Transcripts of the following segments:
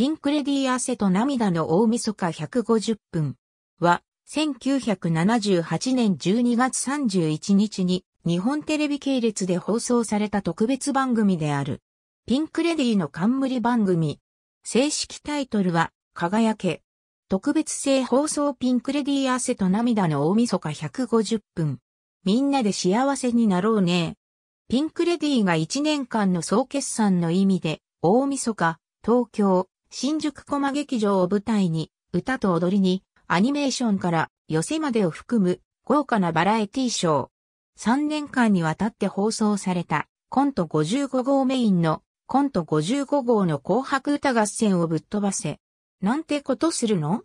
ピンクレディー汗と涙の大晦日150分は、1978年12月31日に日本テレビ系列で放送された特別番組である。ピンクレディーの冠番組。正式タイトルは、輝け。特別性放送ピンクレディー汗と涙の大晦日150分。みんなで幸せになろうね。ピンクレディーが1年間の総決算の意味で、大晦日、東京、新宿コマ劇場を舞台に、歌と踊りに、アニメーションから寄せまでを含む豪華なバラエティショー。3年間にわたって放送されたコント55号メインのコント55号の紅白歌合戦をぶっ飛ばせ。なんてことするの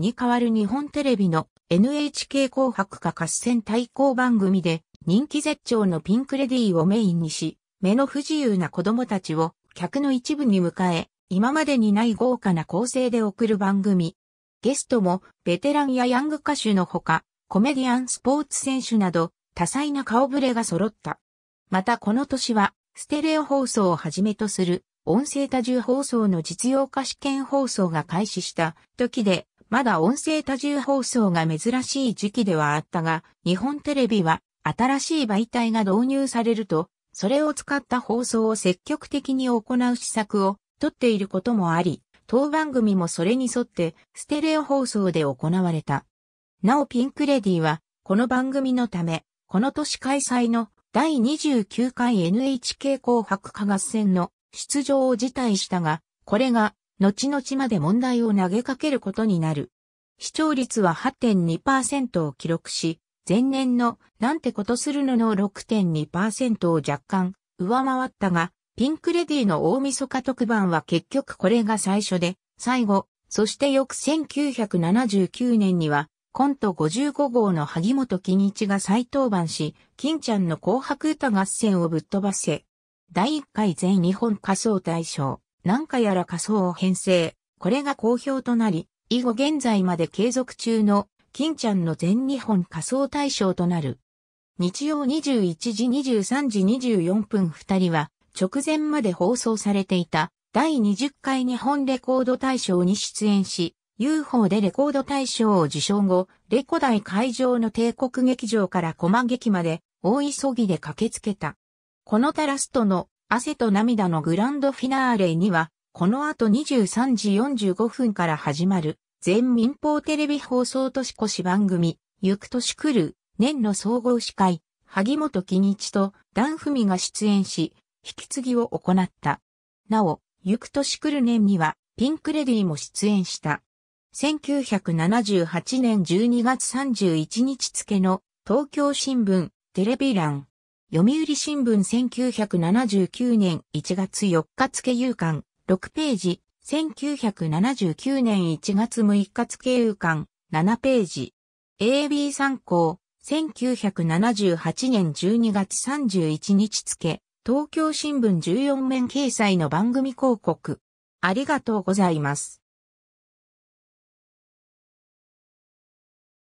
に代わる日本テレビの NHK 紅白歌合戦対抗番組で人気絶頂のピンクレディーをメインにし、目の不自由な子供たちを客の一部に迎え、今までにない豪華な構成で送る番組。ゲストもベテランやヤング歌手のほか、コメディアンスポーツ選手など多彩な顔ぶれが揃った。またこの年はステレオ放送をはじめとする音声多重放送の実用化試験放送が開始した時で、まだ音声多重放送が珍しい時期ではあったが、日本テレビは新しい媒体が導入されると、それを使った放送を積極的に行う施策を撮っていることもあり、当番組もそれに沿ってステレオ放送で行われた。なおピンクレディは、この番組のため、この年開催の第29回 NHK 紅白歌合戦の出場を辞退したが、これが後々まで問題を投げかけることになる。視聴率は8.2%を記録し、前年のなんてことするのの6.2%を若干上回ったが、ピンクレディの大晦日特番は結局これが最初で、最後、そして翌1979年には、コント55号の萩本欽一が再登板し、金ちゃんの紅白歌合戦をぶっ飛ばせ。第1回全日本仮想大賞、なんかやら仮想を編成。これが好評となり、以後現在まで継続中の、金ちゃんの全日本仮想大賞となる。日曜21時23時24分2人は、直前まで放送されていた第20回日本レコード大賞に出演し、UFO でレコード大賞を受賞後、レコ大会場の帝国劇場から駒劇まで大急ぎで駆けつけた。このタラストの汗と涙のグランドフィナーレには、この後23時45分から始まる全民放テレビ放送年越し番組、ゆく年来る年の総合司会、萩本欽一と段ミが出演し、引き継ぎを行った。なお、と年来る年には、ピンクレディも出演した。1978年12月31日付の東京新聞テレビ欄。読売新聞1979年1月4日付夕刊6ページ。1979年1月6日付夕刊7ページ。AB 参考1978年12月31日付東京新聞14面掲載の番組広告。ありがとうございます。